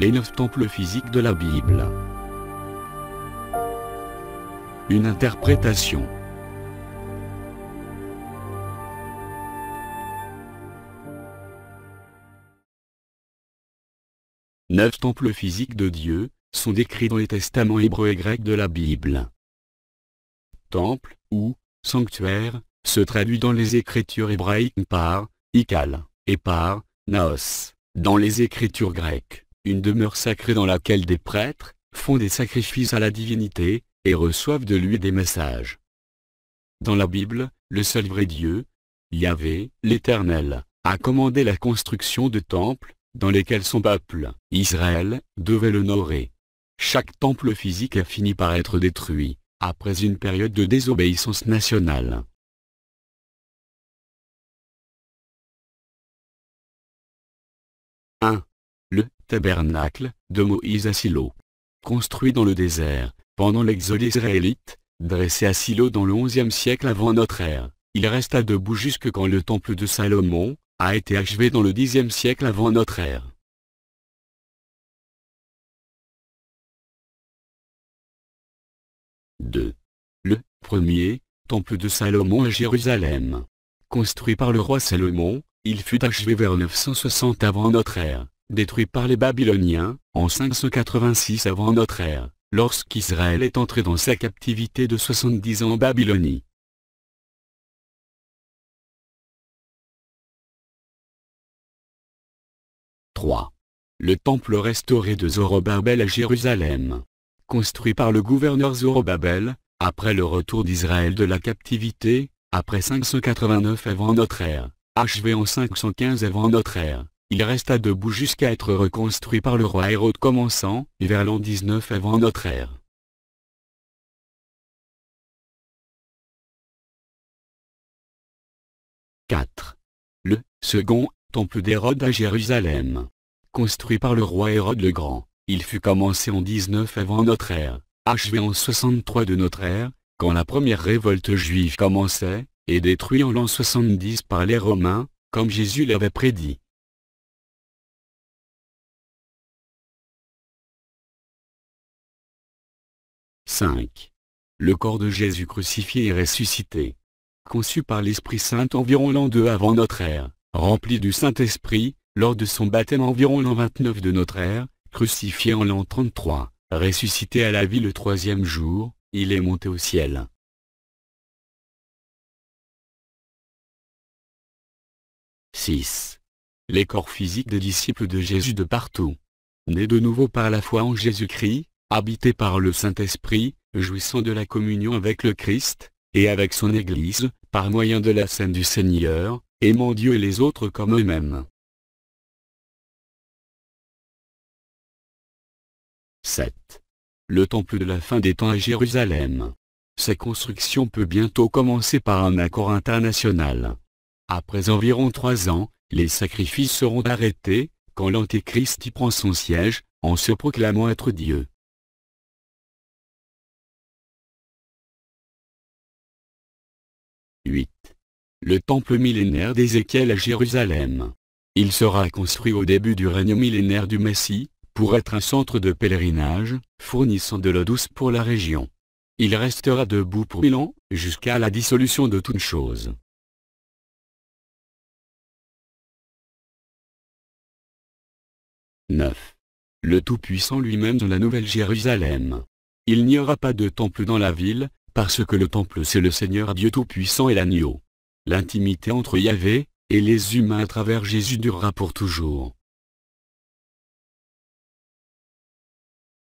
Les neuf temples physiques de la Bible. Une interprétation. Neuf temples physiques de Dieu sont décrits dans les testaments hébreux et grecs de la Bible. Temple, ou sanctuaire, se traduit dans les écritures hébraïques par ikal et par naos, dans les écritures grecques une demeure sacrée dans laquelle des prêtres font des sacrifices à la divinité, et reçoivent de lui des messages. Dans la Bible, le seul vrai Dieu, Yahvé, l'Éternel, a commandé la construction de temples, dans lesquels son peuple, Israël, devait l'honorer. Chaque temple physique a fini par être détruit, après une période de désobéissance nationale. le tabernacle de Moïse à Silo. Construit dans le désert, pendant l'exode israélite, dressé à Silo dans le 11e siècle avant notre ère, il resta debout jusque quand le temple de Salomon a été achevé dans le 10e siècle avant notre ère. 2. Le premier temple de Salomon à Jérusalem. Construit par le roi Salomon, il fut achevé vers 960 avant notre ère détruit par les Babyloniens, en 586 avant notre ère, lorsqu'Israël est entré dans sa captivité de 70 ans en Babylonie. Le temple restauré de Zorobabel à Jérusalem. Construit par le gouverneur Zorobabel, après le retour d'Israël de la captivité, après 589 avant notre ère, achevé en 515 avant notre ère. Il resta debout jusqu'à être reconstruit par le roi Hérode commençant, vers l'an 19 avant notre ère. 4. Le second temple d'Hérode à Jérusalem. Construit par le roi Hérode le Grand, il fut commencé en 19 avant notre ère, achevé en 63 de notre ère, quand la première révolte juive commençait, et détruit en l'an 70 par les Romains, comme Jésus l'avait prédit. 5. Le corps de Jésus crucifié et ressuscité. Conçu par l'Esprit Saint environ l'an 2 avant notre ère, rempli du Saint-Esprit, lors de son baptême environ l'an 29 de notre ère, crucifié en l'an 33, ressuscité à la vie le troisième jour, il est monté au ciel. « 6. Les corps physiques des disciples de Jésus de partout. Nés de nouveau par la foi en Jésus-Christ, habité par le Saint-Esprit, jouissant de la communion avec le Christ, et avec son Église, par moyen de la scène du Seigneur, aimant Dieu et les autres comme eux-mêmes. 7. Le temple de la fin des temps à Jérusalem. Sa construction peut bientôt commencer par un accord international. Après environ trois ans, les sacrifices seront arrêtés, quand l'Antéchrist y prend son siège, en se proclamant être Dieu. 8. Le temple millénaire d'Ézéchiel à Jérusalem. Il sera construit au début du règne millénaire du Messie, pour être un centre de pèlerinage, fournissant de l'eau douce pour la région. Il restera debout pour mille ans, jusqu'à la dissolution de toute chose. « 9. Le Tout-Puissant lui-même de la Nouvelle Jérusalem. Il n'y aura pas de temple dans la ville, parce que le temple c'est le Seigneur Dieu Tout-Puissant et l'agneau. L'intimité entre Yahvé, et les humains à travers Jésus durera pour toujours.